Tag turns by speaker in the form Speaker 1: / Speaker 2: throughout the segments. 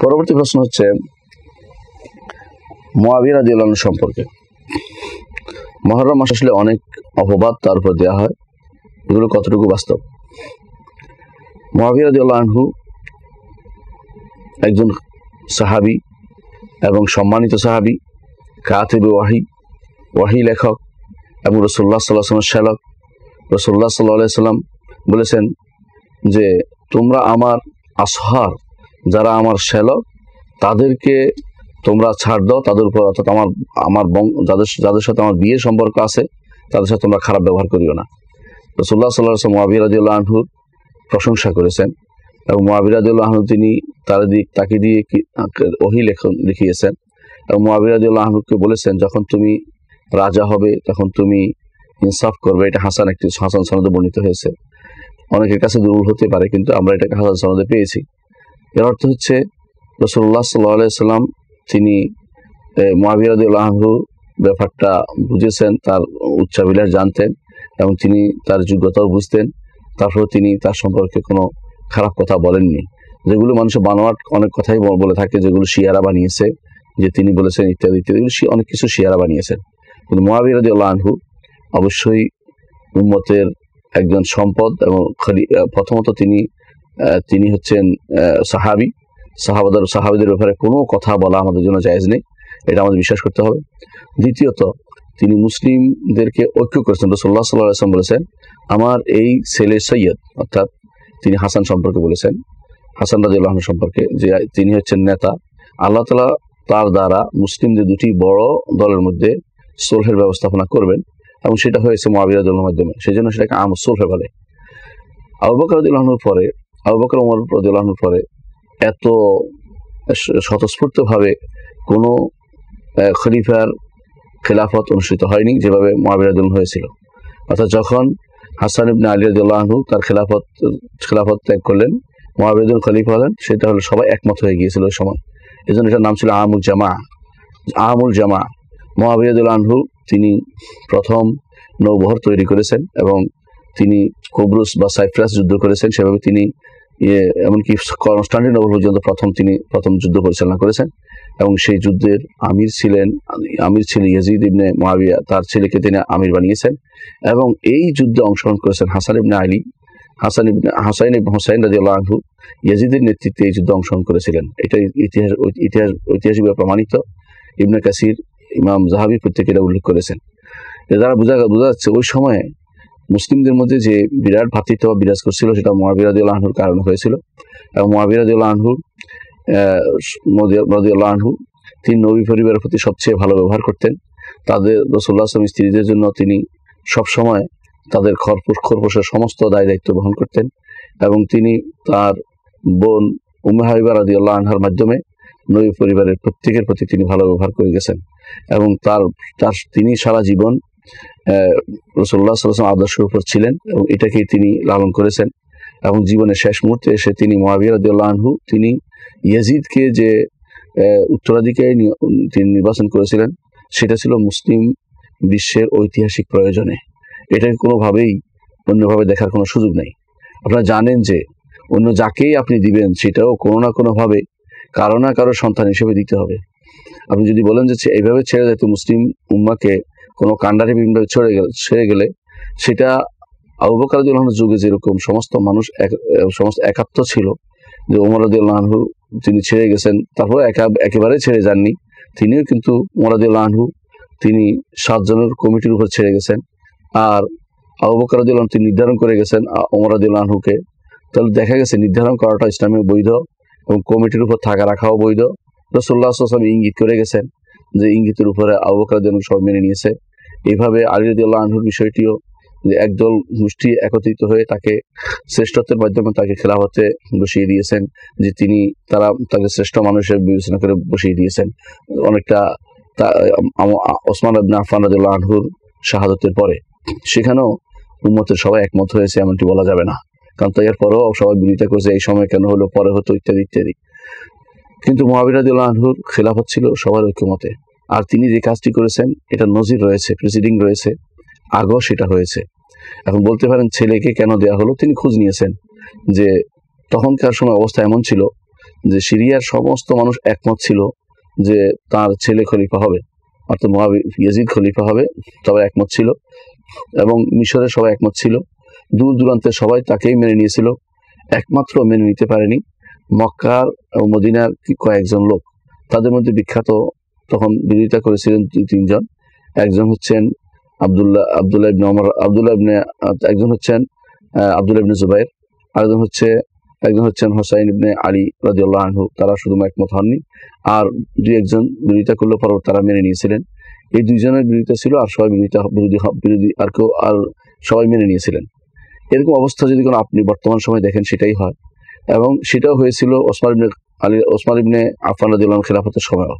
Speaker 1: পরবর্তী প্রশ্ন হচ্ছে মহাবীর আদিউল্লাহ সম্পর্কে মহরম মাস আসলে অনেক অপবাদ তার উপর দেওয়া হয় এগুলো কতটুকু বাস্তব মহাবীর আদিউল্লাহ আনহু একজন সাহাবি এবং সম্মানিত সাহাবি কাতিব ওয়াহি ওয়াহি লেখক এবং রসুল্লাহ সাল্লাহ সাল্লাম শ্যালক রসুল্লাহ সাল্লাহ সাল্লাম বলেছেন যে তোমরা আমার আসহার যারা আমার শ্যালক তাদেরকে তোমরা ছাড় দাও তাদের উপর অর্থাৎ আমার আমার যাদের যাদের সাথে আমার বিয়ে সম্পর্ক আছে তাদের সাথে তোমরা খারাপ ব্যবহার করিও না তো রসুল্লাহ সাল্লাহ মোয়াবিরাজুল্লাহ আহুর প্রশংসা করেছেন এবং মোয়াবিরাজুল্লাহ আহমদ তিনি তার দিক তাকে দিয়ে ওহি লেখন লিখিয়েছেন এবং মোয়াবিরাজুল্লাহ আহমদকে বলেছেন যখন তুমি রাজা হবে তখন তুমি ইনসাফ করবে এটা হাসান একটি হাসান সনদে বর্ণিত হয়েছে অনেকের কাছে দুর্বল হতে পারে কিন্তু আমরা এটাকে হাসান সনদে পেয়েছি এর অর্থ হচ্ছে রসল্লাহ সাল্লাহ সাল্লাম তিনি মহাবিরাদুল্লাহু ব্যাপারটা বুঝেছেন তার উচ্চাবিলাস জানতেন এবং তিনি তার যোগ্যতাও বুঝতেন তারপরে তিনি তার সম্পর্কে কোনো খারাপ কথা বলেননি যেগুলো মানুষ বানোয়াট অনেক কথাই বলে থাকে যেগুলো শিয়ারা বানিয়েছে যে তিনি বলেছেন ইত্যাদি ইত্যাদি অনেক কিছু শিয়ারা বানিয়েছেন কিন্তু মহাবিরাদ আনহু অবশ্যই উম্মতের একজন সম্পদ এবং প্রথমত তিনি তিনি হচ্ছেন সাহাবি সাহাবাদের সাহাবিদের ব্যাপারে কোনো কথা বলা আমাদের জন্য জায়জ নেই এটা আমাদের বিশ্বাস করতে হবে দ্বিতীয়ত তিনি মুসলিমদেরকে ঐক্য করেছেন রসোল্লা আসলাম বলেছেন আমার এই ছেলে সৈয়দ অর্থাৎ তিনি হাসান সম্পর্কে বলেছেন হাসান আল্লাহ সম্পর্কে যে তিনি হচ্ছেন নেতা আল্লাহ তালা তার দ্বারা মুসলিমদের দুটি বড় দলের মধ্যে সোলহের ব্যবস্থাপনা করবেন এবং সেটা হয়েছে মহাবিরাজ মাধ্যমে সেই জন্য সেটাকে আম সোলহে বলে আবু বকরাজুল্লাহর পরে আবু বকর উমর প্রজলানোর পরে এত স্বতঃস্ফূর্তভাবে কোনো খলিফার খেলাফত অনুষ্ঠিত হয়নি যেভাবে মহাবিরাজন হয়েছিল অর্থাৎ যখন হাসান ইবনে আলী রাজু তার খেলাফত খেলাফত ত্যাগ করলেন মহাবিরাজন খলিফা হলেন সেটা হলো সবাই একমত হয়ে গিয়েছিল ওই সময় এই জন্য এটার নাম ছিল আহমুল জামা আহমুল জামা মহাবিরাজুল আনহু তিনি প্রথম নৌবহর তৈরি করেছেন এবং তিনি কবরুস বা সাইপ্রাস যুদ্ধ করেছেন সেভাবে তিনি ইয়ে, এমনকি কনস্টান্টিন পর্যন্ত প্রথম তিনি প্রথম যুদ্ধ পরিচালনা করেছেন এবং সেই যুদ্ধের আমির ছিলেন আমির ছিল ইয়াজিদ ইবনে মহাবিয়া তার ছেলেকে তিনি আমির বানিয়েছেন এবং এই যুদ্ধে অংশগ্রহণ করেছেন হাসান ইবনে আলী হাসান ইবনে হাসাইন ইবন হোসাইন রাজি আল্লাহু ইয়াজিদের নেতৃত্বে এই যুদ্ধে অংশগ্রহণ করেছিলেন এটা ইতিহাস ইতিহাস ঐতিহাসিকভাবে প্রমাণিত ইবনে কাসির ইমাম জাহাবি প্রত্যেকে এটা উল্লেখ করেছেন যারা বোঝা বোঝা যাচ্ছে ওই সময়ে মুসলিমদের মধ্যে যে বিরাট ভাতৃত্ব বিরাজ করছিল সেটা মহাবিরাদিউল আহনুর কারণ হয়েছিল এবং মহাবিরাদিউল আহনু রদিউল্লা আহনু তিনি নবী পরিবারের প্রতি সবচেয়ে ভালো ব্যবহার করতেন তাদের রসুল্লাহ আসলাম স্ত্রীদের জন্য তিনি সবসময় তাদের খরপোশ খরপোশের সমস্ত দায় দায়িত্ব বহন করতেন এবং তিনি তার বোন উমে আদি আল্লাহ আনহার মাধ্যমে নবী পরিবারের প্রত্যেকের প্রতি তিনি ভালো ব্যবহার করে গেছেন এবং তার তার তিনি সারা জীবন রসল্লাহ সাল্লাম আদর্শের উপর ছিলেন এবং এটাকেই তিনি লালন করেছেন এবং জীবনের শেষ মুহূর্তে এসে তিনি মহাবিয়া আনহু তিনি ইয়াজিদকে যে উত্তরাধিকারী তিনি নির্বাচন করেছিলেন সেটা ছিল মুসলিম বিশ্বের ঐতিহাসিক প্রয়োজনে এটাকে কোনোভাবেই অন্যভাবে দেখার কোনো সুযোগ নেই আপনারা জানেন যে অন্য যাকেই আপনি দিবেন সেটাও কোনো না কোনোভাবে কারো না কারো সন্তান হিসেবে দিতে হবে আপনি যদি বলেন যে এইভাবে ছেড়ে দেয় তো মুসলিম উম্মাকে কোনো কাণ্ডারি বিম্ব ছড়ে গেলে ছেড়ে গেলে সেটা আবুবকার যুগে যেরকম সমস্ত মানুষ এক সমস্ত একাত্ম ছিল যে ওমর রাজিউল্লাহু তিনি ছেড়ে গেছেন তারপর একা একেবারে ছেড়ে যাননি তিনিও কিন্তু মোরাদিউল্লাহু তিনি সাতজনের কমিটির উপর ছেড়ে গেছেন আর আবু বকর তিনি নির্ধারণ করে গেছেন ওমর রাজিউল্লাহুকে তাহলে দেখা গেছে নির্ধারণ করাটা ইসলামে বৈধ এবং কমিটির উপর থাকা রাখাও বৈধ রসুল্লাহ আসলাম ইঙ্গিত করে গেছেন যে ইঙ্গিতের উপরে যেন সব মেনে নিয়েছে এইভাবে আলিরুদ্দুল্লাহ আনহুর বিষয়টিও যে একদল গোষ্ঠী একত্রিত হয়ে তাকে শ্রেষ্ঠত্বের মাধ্যমে তাকে খেলাফতে বসিয়ে দিয়েছেন যে তিনি তারা তাকে শ্রেষ্ঠ মানুষের বিবেচনা করে বসিয়ে দিয়েছেন অনেকটা ওসমান আবনা আফান আদুল্লাহ আনহুর শাহাদতের পরে সেখানেও উম্মতের সবাই একমত হয়েছে এমনটি বলা যাবে না কারণ তাই এর পরেও সবাই বিরোধিতা করছে এই সময় কেন হলো পরে হতো ইত্যাদি ইত্যাদি কিন্তু মহাবিরাদুল্লাহ আনহুর খেলাফত ছিল সবার ঐক্যমতে আর তিনি যে কাজটি করেছেন এটা নজির রয়েছে প্রেসিডিং রয়েছে আগও সেটা হয়েছে এখন বলতে পারেন ছেলেকে কেন দেয়া হলো তিনি খোঁজ নিয়েছেন যে তখনকার সময় অবস্থা এমন ছিল যে সিরিয়ার সমস্ত মানুষ একমত ছিল যে তার ছেলে খলিফা হবে অর্থাৎ মহাবি ইয়াজিদ খলিফা হবে তবে একমত ছিল এবং মিশরের সবাই একমত ছিল দূর দূরান্তে সবাই তাকেই মেনে নিয়েছিল একমাত্র মেনে নিতে পারেনি মক্কার এবং মদিনার কয়েকজন লোক তাদের মধ্যে বিখ্যাত তখন বিরোধিতা করেছিলেন তিনজন একজন হচ্ছেন আবদুল্লাহ আবদুল্লাহ ইবনে আবদুল্লাহ ইবনে একজন হচ্ছেন আবদুল্লাহ ইবনে জুবাইর আরেকজন হচ্ছে একজন হচ্ছেন হোসাইন ইবনে আলী রাজিউল্লাহ আনহু তারা শুধু একমত হননি আর দুই একজন বিরোধিতা করলে পর তারা মেনে নিয়েছিলেন এই দুইজনের বিরোধিতা ছিল আর সবাই বিরোধিতা বিরোধী বিরোধী আর কেউ আর সবাই মেনে নিয়েছিলেন এরকম অবস্থা যদি কোনো আপনি বর্তমান সময় দেখেন সেটাই হয় এবং সেটাও হয়েছিল ওসমান ইবনে আলী ওসমান ইবনে আফান রাজিউল্লাহ খেলাফতের সময়ও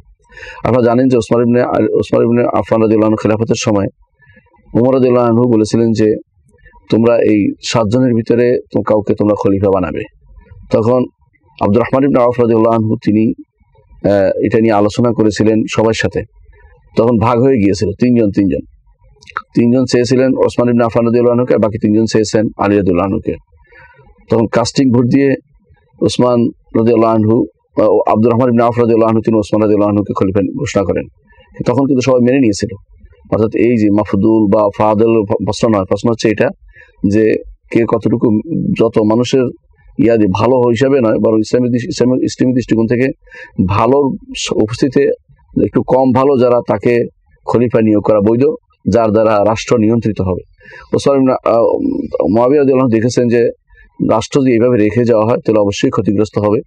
Speaker 1: আপনারা জানেন যে ওসমান ইবনে ওসমান ইবনে আফান রাজিউল্লাহ খেলাফতের সময় উমর রাজিউল্লাহ আনহু বলেছিলেন যে তোমরা এই সাতজনের ভিতরে কাউকে তোমরা খলিফা বানাবে তখন আব্দুর রহমান ইবনে আফ রাজিউল্লাহ আনহু তিনি এটা নিয়ে আলোচনা করেছিলেন সবার সাথে তখন ভাগ হয়ে গিয়েছিল তিনজন তিনজন তিনজন চেয়েছিলেন ওসমান ইবনে আফানুদ্দুল্লাহকে বাকি তিনজন চেয়েছেন আলিয়াদুল্লাহকে তখন কাস্টিং ভোট দিয়ে ওসমান রাজিউল্লাহ আব্দুর রহমান ইবিন আফ রাজিউল্লাহ আনহু তিনি ওসমান রাজিউল্লাহ আনহুকে ঘোষণা করেন তখন কিন্তু সবাই মেনে নিয়েছিল অর্থাৎ এই যে মাফুদুল বা ফাহাদুল প্রশ্ন নয় প্রশ্ন হচ্ছে এটা যে কে কতটুকু যত মানুষের ইয়াদি ভালো হিসাবে নয় বরং ইসলামী ইসলামী ইসলামী দৃষ্টিকোণ থেকে ভালোর উপস্থিতিতে একটু কম ভালো যারা তাকে খলিফা নিয়োগ করা বৈধ যার দ্বারা রাষ্ট্র নিয়ন্ত্রিত হবে ওসমান মহাবিয়া দেখেছেন যে রাষ্ট্র যদি এইভাবে রেখে যাওয়া হয় তাহলে অবশ্যই ক্ষতিগ্রস্ত হবে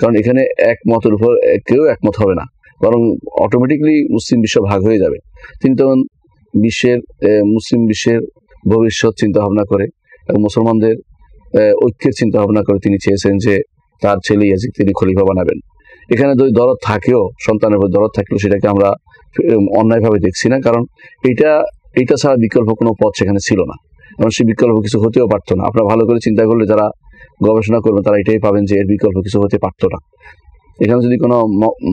Speaker 1: কারণ এখানে একমতের উপর কেউ একমত হবে না বরং অটোমেটিকলি মুসলিম বিশ্ব ভাগ হয়ে যাবে তিনি তখন বিশ্বের মুসলিম বিশ্বের ভবিষ্যৎ চিন্তা ভাবনা করে এবং মুসলমানদের ঐক্যের চিন্তা ভাবনা করে তিনি চেয়েছেন যে তার ছেলে ইয়াজিক তিনি খলিফা বানাবেন এখানে যদি দরদ থাকেও সন্তানের উপর দরদ থাকলেও সেটাকে আমরা অন্যায়ভাবে দেখছি না কারণ এটা এটা ছাড়া বিকল্প কোনো পথ সেখানে ছিল না এবং সে বিকল্প কিছু হতেও পারত না আপনারা ভালো করে চিন্তা করলে যারা গবেষণা করবেন তারা এটাই পাবেন যে এর বিকল্প কিছু হতে পারতো না এখানে যদি কোনো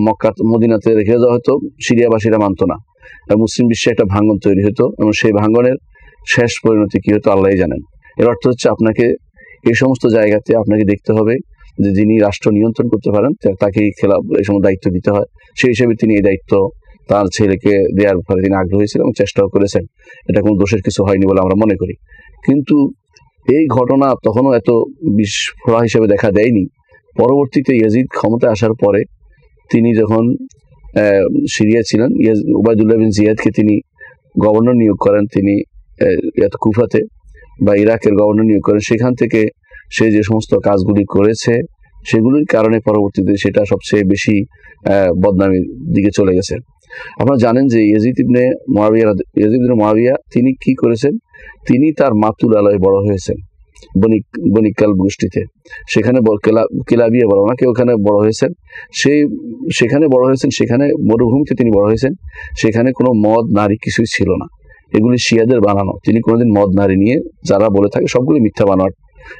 Speaker 1: মক্কা মদিনাতে রেখে দেওয়া হতো সিরিয়াবাসীরা মানত না মুসলিম বিশ্বে একটা ভাঙ্গন তৈরি হতো এবং সেই ভাঙ্গনের শেষ পরিণতি কী হতো আল্লাহ জানেন এর অর্থ হচ্ছে আপনাকে এই সমস্ত জায়গাতে আপনাকে দেখতে হবে যে যিনি রাষ্ট্র নিয়ন্ত্রণ করতে পারেন তাকে খেলা এই সময় দায়িত্ব দিতে হয় সেই হিসেবে তিনি এই দায়িত্ব তার ছেলেকে দেওয়ার ব্যাপারে তিনি আগ্রহী ছিলেন এবং চেষ্টাও করেছেন এটা কোনো দোষের কিছু হয়নি বলে আমরা মনে করি কিন্তু এই ঘটনা তখনও এত বিস্ফোরা হিসেবে দেখা দেয়নি পরবর্তীতে ইয়াজিদ ক্ষমতা আসার পরে তিনি যখন সিরিয়া ছিলেন ওবায়দুল্লাহ বিন জিয়াদকে তিনি গভর্নর নিয়োগ করেন তিনি কুফাতে বা ইরাকের গভর্নর নিয়োগ করেন সেখান থেকে সে যে সমস্ত কাজগুলি করেছে সেগুলির কারণে পরবর্তীতে সেটা সবচেয়ে বেশি বদনামের দিকে চলে গেছে আপনারা জানেন যে ইয়াজিদ মাবিয়া মহাবিয়া ইয়াজিদ তিনি কি করেছেন তিনি তার মাতুল আলয়ে বড় হয়েছেন বণিক বণিকাল গোষ্ঠীতে সেখানে কেলাবিয়া বলো ওনাকে ওখানে বড় হয়েছেন সেই সেখানে বড় হয়েছেন সেখানে মরুভূমিতে তিনি বড় হয়েছেন সেখানে কোনো মদ নারী কিছুই ছিল না এগুলি শিয়াদের বানানো তিনি কোনোদিন মদ নারী নিয়ে যারা বলে থাকে সবগুলি মিথ্যা বানোয়ার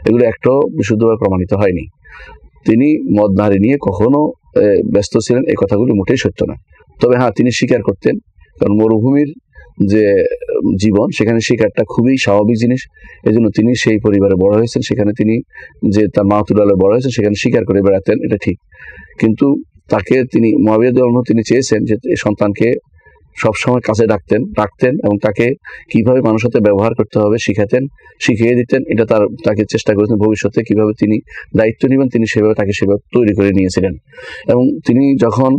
Speaker 1: এগুলো একটাও বিশুদ্ধভাবে প্রমাণিত হয়নি তিনি মদ নারী নিয়ে কখনো ব্যস্ত ছিলেন এই কথাগুলি মোটেই সত্য না তবে হ্যাঁ তিনি স্বীকার করতেন কারণ মরুভূমির যে জীবন সেখানে শিকারটা খুবই স্বাভাবিক জিনিস এজন্য তিনি সেই পরিবারে বড় হয়েছেন সেখানে তিনি যে তার মা তুলালে বড় হয়েছেন সেখানে শিকার করে বেড়াতেন এটা ঠিক কিন্তু তাকে তিনি মহাবিয়া তিনি চেয়েছেন যে সন্তানকে সবসময় কাছে ডাকতেন রাখতেন এবং তাকে কিভাবে মানুষ সাথে ব্যবহার করতে হবে শিখাতেন শিখিয়ে দিতেন এটা তার তাকে চেষ্টা করেছেন ভবিষ্যতে কিভাবে তিনি দায়িত্ব নেবেন তিনি সেভাবে তাকে সেভাবে তৈরি করে নিয়েছিলেন এবং তিনি যখন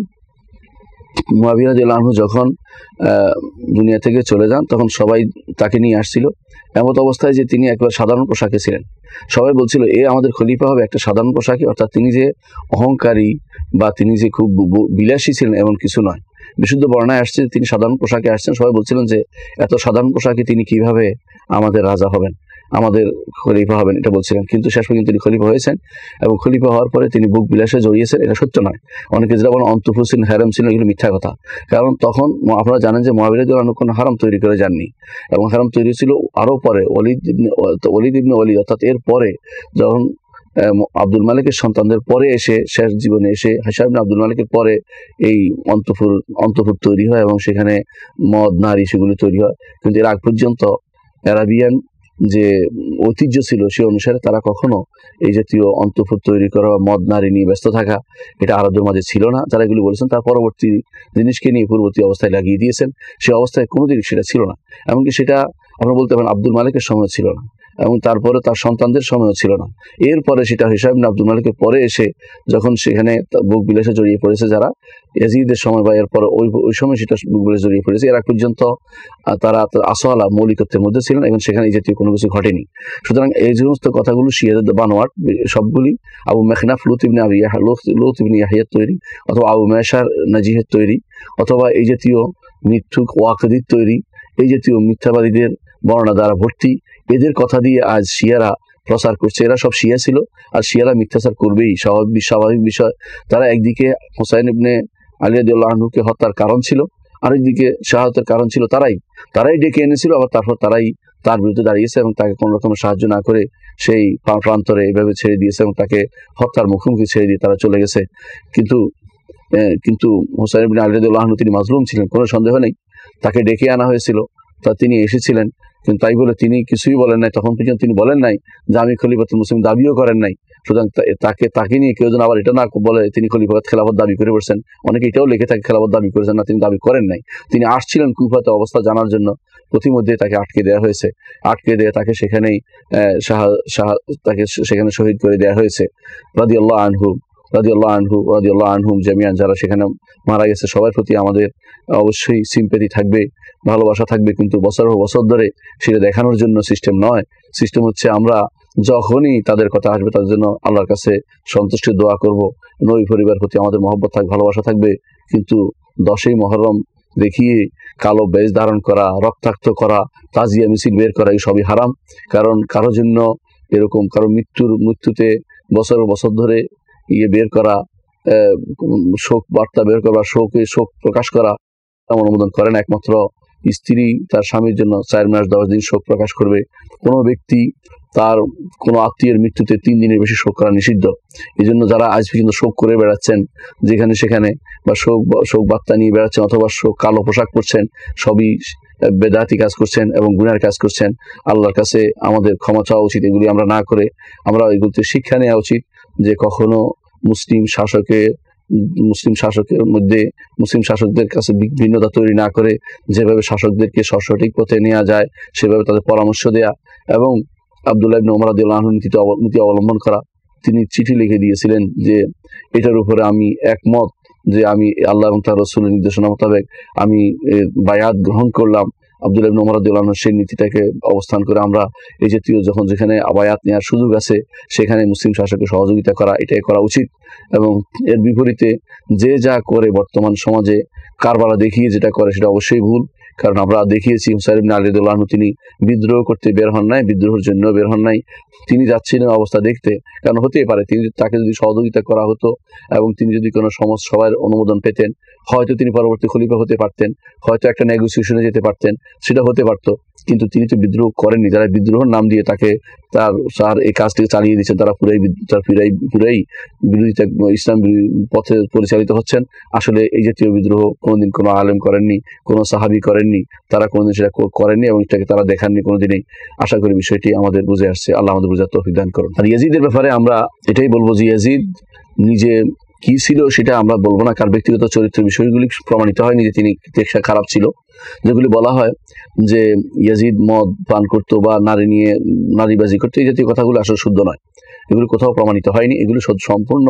Speaker 1: মুয়াবিয়া যখন দুনিয়া থেকে চলে যান তখন সবাই তাকে নিয়ে আসছিল এমত অবস্থায় যে তিনি একবার সাধারণ পোশাকে ছিলেন সবাই বলছিল এ আমাদের খলিফা হবে একটা সাধারণ পোশাকে অর্থাৎ তিনি যে অহংকারী বা তিনি যে খুব বিলাসী ছিলেন এমন কিছু নয় বিশুদ্ধ বর্ণায় আসছে তিনি সাধারণ পোশাকে আসছেন সবাই বলছিলেন যে এত সাধারণ পোশাকে তিনি কিভাবে আমাদের রাজা হবেন আমাদের খলিফা হবেন এটা বলছিলেন কিন্তু শেষ পর্যন্ত তিনি খলিফা হয়েছেন এবং খলিফা হওয়ার পরে তিনি বুক বিলাসে জড়িয়েছেন এটা সত্য নয় অনেকে যেটা বলেন অন্ত হুসিন হ্যারাম ছিল এগুলো মিথ্যা কথা কারণ তখন আপনারা জানেন যে মহাবীর অন্য কোনো হারাম তৈরি করে যাননি এবং হারাম তৈরি ছিল আরও পরে অলিদ অলিদ ইবনে অলি অর্থাৎ এর পরে যখন আব্দুল মালিকের সন্তানদের পরে এসে শেষ জীবনে এসে হাসান আব্দুল মালিকের পরে এই অন্তপুর অন্তপুর তৈরি হয় এবং সেখানে মদ নারী সেগুলি তৈরি হয় কিন্তু এর আগ পর্যন্ত অ্যারাবিয়ান যে ঐতিহ্য ছিল সে অনুসারে তারা কখনো এই জাতীয় অন্তপুর তৈরি করা মদ নারী নিয়ে ব্যস্ত থাকা এটা আরবদের মাঝে ছিল না তারা এগুলি বলেছেন তার পরবর্তী জিনিসকে নিয়ে পূর্ববর্তী অবস্থায় লাগিয়ে দিয়েছেন সে অবস্থায় কোনো সেটা ছিল না এমনকি সেটা আমরা বলতে পারেন আব্দুল মালিকের সময় ছিল না এবং তারপরে তার সন্তানদের সময়ও ছিল না এরপরে সেটা হিসাব আব্দুল মালিকের পরে এসে যখন সেখানে বুক বিলাসে জড়িয়ে পড়েছে যারা এজিদের সময় বা এরপরে ওই ওই সময় সেটা বুক বিলাসে জড়িয়ে পড়েছে এরা পর্যন্ত তারা আসওয়ালা মৌলিকত্বের মধ্যে ছিলেন এবং সেখানে এই জাতীয় কোনো কিছু ঘটেনি সুতরাং এই সমস্ত কথাগুলো শিয়াদ বানোয়াট সবগুলি আবু মেখনাফ লুতিবিন আবি লুতিবিনী ইয়াহিয়ার তৈরি অথবা আবু মেশার নাজিহের তৈরি অথবা এই জাতীয় মিথ্যুক ওয়াকদির তৈরি এই জাতীয় মিথ্যাবাদীদের বর্ণনা দ্বারা ভর্তি এদের কথা দিয়ে আজ শিয়ারা প্রচার করছে এরা সব শিয়া ছিল আর শিয়ারা মিথ্যাচার করবেই স্বাভাবিক স্বাভাবিক বিষয় তারা একদিকে হোসাইন ইবনে আলিয়াদুল্লাহনুকে হত্যার কারণ ছিল আরেকদিকে সাহায্যের কারণ ছিল তারাই তারাই ডেকে এনেছিল আবার তারপর তারাই তার বিরুদ্ধে দাঁড়িয়েছে এবং তাকে কোনো রকম সাহায্য না করে সেই প্রান্তরে এভাবে ছেড়ে দিয়েছে এবং তাকে হত্যার মুখোমুখি ছেড়ে দিয়ে তারা চলে গেছে কিন্তু কিন্তু হোসাইন ইবিন আলিয়াদুল্লাহনু তিনি মাজলুম ছিলেন কোনো সন্দেহ নেই তাকে ডেকে আনা হয়েছিল তা তিনি এসেছিলেন কিন্তু তাই বলে তিনি কিছুই বলেন নাই তখন পর্যন্ত তিনি বলেন নাই যে আমি খলিফাত মুসলিম দাবিও করেন নাই সুতরাং তাকে তাকে নিয়ে কেউ যেন আবার এটা না বলে তিনি খলিফাত খেলাফত দাবি করে বসছেন অনেকে এটাও লিখে থাকে খেলাফত দাবি করেছেন না তিনি দাবি করেন নাই তিনি আসছিলেন কুফাতে অবস্থা জানার জন্য প্রতিমধ্যে তাকে আটকে দেওয়া হয়েছে আটকে দিয়ে তাকে সেখানেই শাহ সাহা তাকে সেখানে শহীদ করে দেওয়া হয়েছে রাদি আল্লাহ আনহু রাজিউল্লাহ আনহু রাজিউল্লাহ আনহুম জামিয়ান যারা সেখানে মারা গেছে সবার প্রতি আমাদের অবশ্যই সিম্পেতি থাকবে ভালোবাসা থাকবে কিন্তু বছর বছর ধরে সেটা দেখানোর জন্য সিস্টেম নয় সিস্টেম হচ্ছে আমরা যখনই তাদের কথা আসবে তাদের জন্য আল্লাহর কাছে সন্তুষ্টি দোয়া করব নই পরিবার প্রতি আমাদের মহব্বত থাক ভালোবাসা থাকবে কিন্তু দশই মহরম দেখিয়ে কালো বেশ ধারণ করা রক্তাক্ত করা তাজিয়া মিছিল বের করা এই সবই হারাম কারণ কারোর জন্য এরকম কারো মৃত্যুর মৃত্যুতে বছর বছর ধরে ইয়ে বের করা শোক বার্তা বের করা শোকে শোক প্রকাশ করা অনুমোদন করেন একমাত্র স্ত্রী তার স্বামীর জন্য চার মাস দশ দিন শোক প্রকাশ করবে কোনো ব্যক্তি তার কোনো আত্মীয়ের মৃত্যুতে তিন দিনের বেশি শোক করা নিষিদ্ধ এই জন্য যারা আজ পর্যন্ত শোক করে বেড়াচ্ছেন যেখানে সেখানে বা শোক শোক বার্তা নিয়ে বেড়াচ্ছেন অথবা শোক কালো পোশাক পরছেন সবই বেদাতি কাজ করছেন এবং গুনার কাজ করছেন আল্লাহর কাছে আমাদের ক্ষমা চাওয়া উচিত এগুলি আমরা না করে আমরা এগুলিতে শিক্ষা নেওয়া উচিত যে কখনো মুসলিম শাসকের মুসলিম শাসকের মধ্যে মুসলিম শাসকদের কাছে বিভিন্নতা তৈরি না করে যেভাবে শাসকদেরকে সঠিক পথে নেওয়া যায় সেভাবে তাদের পরামর্শ দেয়া এবং আবদুল্লাহ ইবনে ওমর নীতিতে নীতি অবলম্বন করা তিনি চিঠি লিখে দিয়েছিলেন যে এটার উপরে আমি একমত যে আমি আল্লাহ এবং তার রসুলের নির্দেশনা মোতাবেক আমি বায়াত গ্রহণ করলাম আব্দুল ইবন ওমর আদুল্লাহ সেই নীতিটাকে অবস্থান করে আমরা এই জাতীয় যখন যেখানে আবায়াত নেওয়ার সুযোগ আছে সেখানে মুসলিম শাসকের সহযোগিতা করা এটাই করা উচিত এবং এর বিপরীতে যে যা করে বর্তমান সমাজে কারবারা দেখিয়ে যেটা করে সেটা অবশ্যই ভুল কারণ আমরা দেখিয়েছি হুসাইব আলিদুল্লাহনু তিনি বিদ্রোহ করতে বের হন নাই বিদ্রোহের জন্য বের হন নাই তিনি যাচ্ছিলেন অবস্থা দেখতে কারণ হতেই পারে তিনি তাকে যদি সহযোগিতা করা হতো এবং তিনি যদি কোনো সমাজ সবার অনুমোদন পেতেন হয়তো তিনি পরবর্তী খলিফা হতে পারতেন হয়তো একটা নেগোসিয়েশনে যেতে পারতেন সেটা হতে পারতো কিন্তু তিনি তো বিদ্রোহ করেননি যারা বিদ্রোহ নাম দিয়ে তাকে তার তার এই কাজটি চালিয়ে দিচ্ছেন তারা পুরাই তার পুরাই পুরাই বিরোধিতা ইসলাম পথে পরিচালিত হচ্ছেন আসলে এই জাতীয় বিদ্রোহ কোনোদিন কোনো আলেম করেননি কোনো সাহাবি করেননি তারা কোনোদিন সেটা করেননি এবং এটাকে তারা দেখাননি কোনোদিনই আশা করি বিষয়টি আমাদের বুঝে আসছে আল্লাহ আমাদের বুঝার তো দান করুন আর ইয়াজিদের ব্যাপারে আমরা এটাই বলবো যে ইয়াজিদ নিজে কি ছিল সেটা আমরা বলবো না কার ব্যক্তিগত চরিত্র বিষয়গুলি প্রমাণিত হয়নি যে তিনি দেখা খারাপ ছিল যেগুলি বলা হয় যে ইয়াজিদ মদ পান করতো বা নারী নিয়ে নারীবাজি করতো এই জাতীয় কথাগুলো আসলে শুদ্ধ নয় এগুলি কোথাও প্রমাণিত হয়নি এগুলি সম্পূর্ণ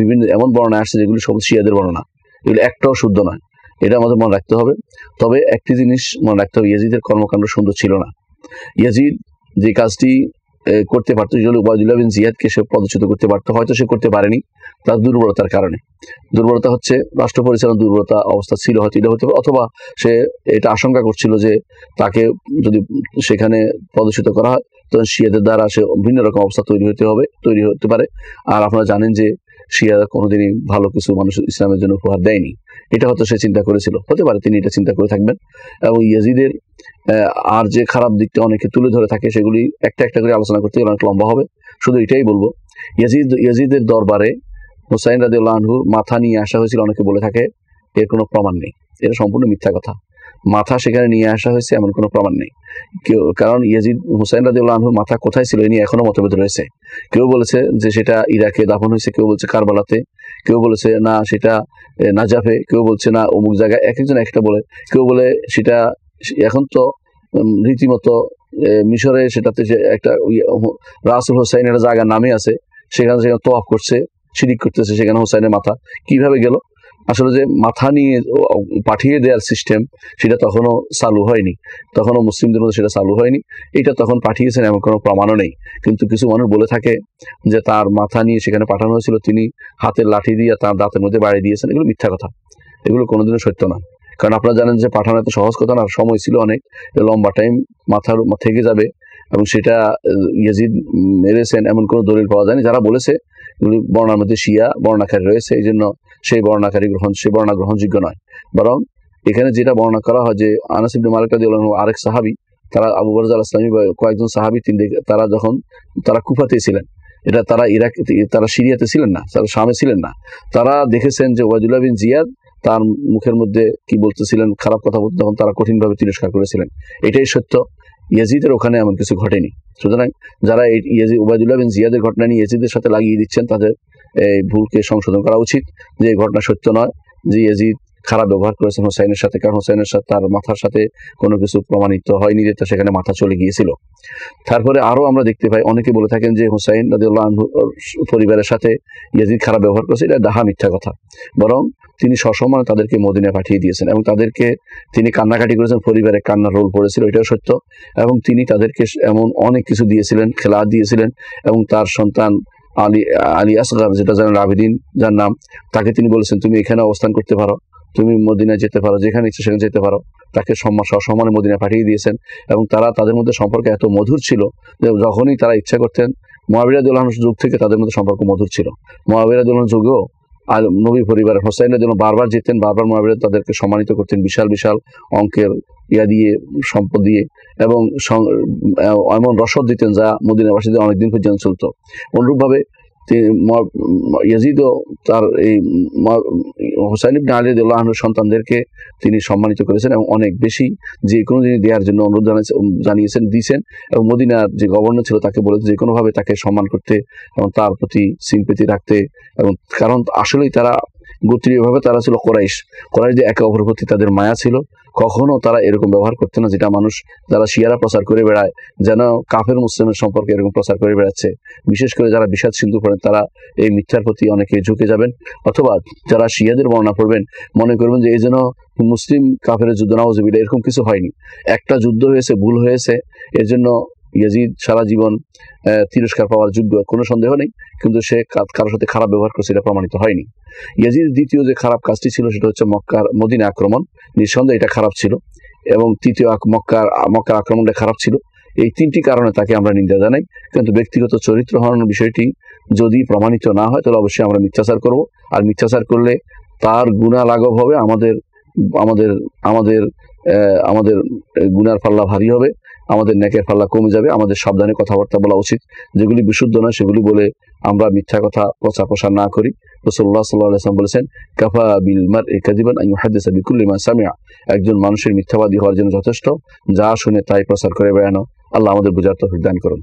Speaker 1: বিভিন্ন এমন বর্ণনা আসছে যেগুলি সব শিয়াদের বর্ণনা এগুলি একটাও শুদ্ধ নয় এটা আমাদের মনে রাখতে হবে তবে একটি জিনিস মনে রাখতে হবে ইয়াজিদের কর্মকাণ্ড সুন্দর ছিল না ইয়াজিদ যে কাজটি করতে পারত যদি ওয়াজুল্লাহ বিন জিয়াদকে সে পদচ্যুত করতে পারতো হয়তো সে করতে পারেনি তার দুর্বলতার কারণে দুর্বলতা হচ্ছে রাষ্ট্র পরিচালনার দুর্বলতা অবস্থা ছিল হয়তো এটা হতে অথবা সে এটা আশঙ্কা করছিল যে তাকে যদি সেখানে পদচ্যুত করা হয় তখন শিয়াদের দ্বারা সে ভিন্ন রকম অবস্থা তৈরি হতে হবে তৈরি হতে পারে আর আপনারা জানেন যে শিয়াদা কোনোদিনই ভালো কিছু মানুষ ইসলামের জন্য উপহার দেয়নি এটা হয়তো সে চিন্তা করেছিল হতে পারে তিনি এটা চিন্তা করে থাকবেন এবং ইয়াজিদের আর যে খারাপ দিকটা অনেকে তুলে ধরে থাকে সেগুলি একটা একটা করে আলোচনা করতে গেলে অনেক লম্বা হবে শুধু এটাই বলবো ইয়াজিদ ইয়াজিদের দরবারে হুসাইন রাজি আনহুর মাথা নিয়ে আসা হয়েছিল অনেকে বলে থাকে এর কোনো প্রমাণ নেই এটা সম্পূর্ণ মিথ্যা কথা মাথা সেখানে নিয়ে আসা হয়েছে এমন কোনো প্রমাণ নেই কেউ কারণ ইয়াজিদ হুসাইন রাজি আনহুর মাথা কোথায় ছিল এ নিয়ে এখনও মতভেদ রয়েছে কেউ বলেছে যে সেটা ইরাকে দাফন হয়েছে কেউ বলছে কারবালাতে কেউ বলেছে না সেটা না যাবে কেউ বলছে না অমুক জায়গায় এক একজন একটা বলে কেউ বলে সেটা এখন তো রীতিমতো মিশরে সেটাতে যে একটা ইয়ে, রাসুল হোসাইনের জায়গার নামে আছে সেখানে সেখানে তোয়াফ করছে সিরিক করতেছে সেখানে হোসাইনের মাথা কিভাবে গেল আসলে যে মাথা নিয়ে পাঠিয়ে দেওয়ার সিস্টেম সেটা তখনও চালু হয়নি তখনও মুসলিমদের মধ্যে সেটা চালু হয়নি এটা তখন পাঠিয়েছেন এমন কোনো প্রমাণও নেই কিন্তু কিছু মানুষ বলে থাকে যে তার মাথা নিয়ে সেখানে পাঠানো হয়েছিল তিনি হাতের লাঠি দিয়ে তার দাঁতের মধ্যে বাড়ি দিয়েছেন এগুলো মিথ্যা কথা এগুলো কোনোদিনও সত্য না কারণ আপনারা জানেন যে পাঠানো এত সহজ কথা না সময় ছিল অনেক লম্বা টাইম মাথার থেকে যাবে এবং সেটা ইয়াজিদ মেরেছেন এমন কোনো দলিল পাওয়া যায়নি যারা বলেছে বর্ণার মধ্যে শিয়া বর্ণাকারী রয়েছে এই জন্য সেই বর্ণাকারী গ্রহণ সেই বর্ণা গ্রহণযোগ্য নয় বরং এখানে যেটা বর্ণনা করা হয় যে আনাসিবনে মালিকাদি আরেক সাহাবি তারা আবু আল ইসলামী কয়েকজন সাহাবি তিন তারা যখন তারা কুফাতে ছিলেন এটা তারা ইরাক তারা সিরিয়াতে ছিলেন না তারা শামে ছিলেন না তারা দেখেছেন যে ওয়াজুল্লাহ বিন জিয়াদ তার মুখের মধ্যে কি বলতেছিলেন খারাপ কথা বলতে তখন তারা কঠিনভাবে তিরস্কার করেছিলেন এটাই সত্য ইয়াজিদের ওখানে এমন কিছু ঘটেনি সুতরাং যারা এই ইয়াজি উবায়দুল্লাহ বিন জিয়াদের ঘটনা নিয়ে ইয়াজিদের সাথে লাগিয়ে দিচ্ছেন তাদের এই ভুলকে সংশোধন করা উচিত যে ঘটনা সত্য নয় যে ইয়াজিদ খারাপ ব্যবহার করেছেন হোসাইনের সাথে কারণ হোসাইনের সাথে তার মাথার সাথে কোনো কিছু প্রমাণিত হয়নি যে তার সেখানে মাথা চলে গিয়েছিল তারপরে আরও আমরা দেখতে পাই অনেকে বলে থাকেন যে হোসাইন রাজিউল্লাহ পরিবারের সাথে ইয়াজিদ খারাপ ব্যবহার করেছে এটা দাহা মিথ্যা কথা বরং তিনি সসম্মানে তাদেরকে মদিনায় পাঠিয়ে দিয়েছেন এবং তাদেরকে তিনি কান্নাকাটি করেছেন পরিবারে কান্নার রোল পড়েছিল এটাও সত্য এবং তিনি তাদেরকে এমন অনেক কিছু দিয়েছিলেন খেলা দিয়েছিলেন এবং তার সন্তান আলী আলী আসগার যেটা জানেন আবিদিন যার নাম তাকে তিনি বলেছেন তুমি এখানে অবস্থান করতে পারো তুমি মদিনায় যেতে পারো যেখানে ইচ্ছে সেখানে যেতে পারো তাকে সম্মান সসম্মানে মদিনায় পাঠিয়ে দিয়েছেন এবং তারা তাদের মধ্যে সম্পর্ক এত মধুর ছিল যে যখনই তারা ইচ্ছা করতেন মহাবিরাজুল্লাহর যুগ থেকে তাদের মধ্যে সম্পর্ক মধুর ছিল মহাবিরাজুল্লাহর যুগেও আর নবী পরিবার হোসাইনের জন্য বারবার যেতেন বারবার মহাবিরাজ তাদেরকে সম্মানিত করতেন বিশাল বিশাল অঙ্কের ইয়া দিয়ে সম্পদ দিয়ে এবং এমন রসদ দিতেন যা মদিনাবাসীদের অনেকদিন পর্যন্ত চলত অনুরূপভাবে তিনি ও তার এই হুসাইন ইবনে আলী আল্লাহর সন্তানদেরকে তিনি সম্মানিত করেছেন এবং অনেক বেশি যে কোনো জিনিস দেওয়ার জন্য অনুরোধ জানিয়েছেন দিয়েছেন এবং মদিনার যে গভর্নর ছিল তাকে বলেছে যে কোনোভাবে তাকে সম্মান করতে এবং তার প্রতি সিম্পেতি রাখতে এবং কারণ আসলেই তারা গোত্রীয়ভাবে তারা ছিল কোরাইশ কোরাইশদের একে অপর প্রতি তাদের মায়া ছিল কখনো তারা এরকম ব্যবহার করতে না যেটা মানুষ যারা শিয়ারা প্রচার করে বেড়ায় যেন কাফের মুসলিমের সম্পর্কে এরকম প্রচার করে বেড়াচ্ছে বিশেষ করে যারা বিষাদ সিন্ধু পড়েন তারা এই মিথ্যার প্রতি অনেকে ঝুঁকে যাবেন অথবা যারা শিয়াদের বর্ণনা করবেন মনে করবেন যে এই যেন মুসলিম কাফের যুদ্ধ নাওজবিটা এরকম কিছু হয়নি একটা যুদ্ধ হয়েছে ভুল হয়েছে এর জন্য ইয়াজিদ সারা জীবন তিরস্কার পাওয়ার যোগ্য কোনো সন্দেহ নেই কিন্তু সে কারোর সাথে খারাপ ব্যবহার করছে এটা প্রমাণিত হয়নি ইয়াজিদ দ্বিতীয় যে খারাপ কাজটি ছিল সেটা হচ্ছে মক্কার মদিনা আক্রমণ নিঃসন্দেহে এটা খারাপ ছিল এবং তৃতীয় মক্কার মক্কার আক্রমণটা খারাপ ছিল এই তিনটি কারণে তাকে আমরা নিন্দা জানাই কিন্তু ব্যক্তিগত চরিত্র হওয়ার বিষয়টি যদি প্রমাণিত না হয় তাহলে অবশ্যই আমরা মিথ্যাচার করব আর মিথ্যাচার করলে তার গুণা লাঘব হবে আমাদের আমাদের আমাদের আমাদের গুণার পাল্লা ভারী হবে আমাদের ন্যাকের পাল্লা কমে যাবে আমাদের সাবধানে কথাবার্তা বলা উচিত যেগুলি বিশুদ্ধ নয় সেগুলি বলে আমরা মিথ্যা কথা প্রচার প্রসার না করি রসল্লাহ সাল্লাহ আসলাম বলেছেন কাফা বিল মার এ কাজিবান হাদিস বিকুল্লিমা সামিয়া একজন মানুষের মিথ্যাবাদী হওয়ার জন্য যথেষ্ট যা শুনে তাই প্রচার করে বেড়ানো আল্লাহ আমাদের বুঝার তফিক দান করুন